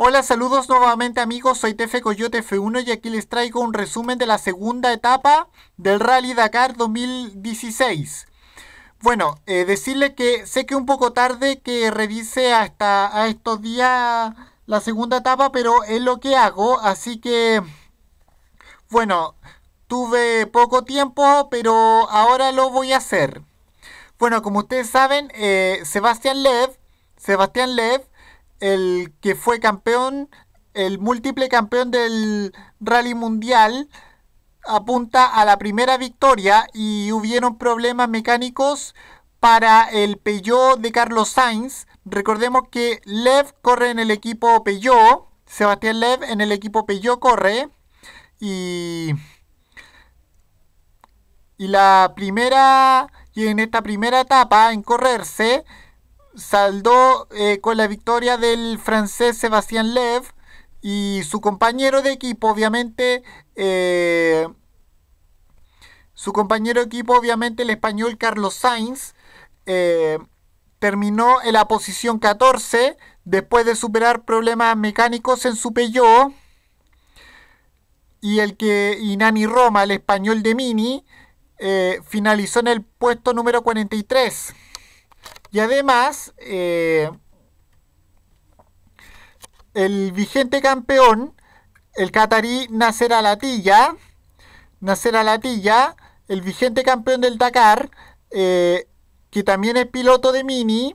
Hola, saludos nuevamente amigos, soy Tefe Coyote F1 y aquí les traigo un resumen de la segunda etapa del Rally Dakar 2016. Bueno, eh, decirle que sé que un poco tarde que revise hasta estos días la segunda etapa, pero es lo que hago, así que bueno, tuve poco tiempo, pero ahora lo voy a hacer. Bueno, como ustedes saben, eh, Sebastián Lev, Sebastián Lev el que fue campeón, el múltiple campeón del rally mundial, apunta a la primera victoria y hubieron problemas mecánicos para el Peugeot de Carlos Sainz. Recordemos que Lev corre en el equipo Peugeot, Sebastián Lev en el equipo Peugeot corre y y la primera y en esta primera etapa en correrse saldó eh, con la victoria del francés Sebastián Lev y su compañero de equipo, obviamente, eh, su compañero de equipo, obviamente, el español Carlos Sainz, eh, terminó en la posición 14 después de superar problemas mecánicos en su Peugeot. Y el que Inani Roma, el español de Mini, finalizó en el puesto número 43. Y además, eh, el vigente campeón, el catarí Nasser Alatilla, Nasser latilla el vigente campeón del Dakar, eh, que también es piloto de Mini,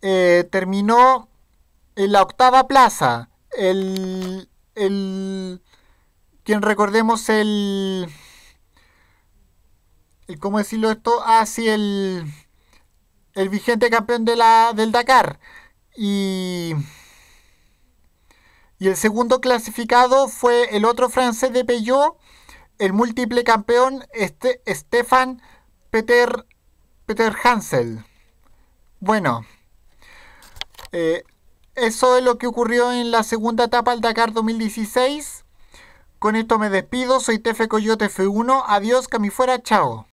eh, terminó en la octava plaza. El, el, quien recordemos el, ¿cómo decirlo esto? Así ah, el el vigente campeón de la, del Dakar. Y, el segundo clasificado fue el otro francés de Peugeot, el múltiple campeón este, Stefan Peter, Peter Hansel. Bueno, eh, eso es lo que ocurrió en la segunda etapa del Dakar 2016. Con esto me despido, soy Tefe Coyote F1, adiós, que fuera, chao.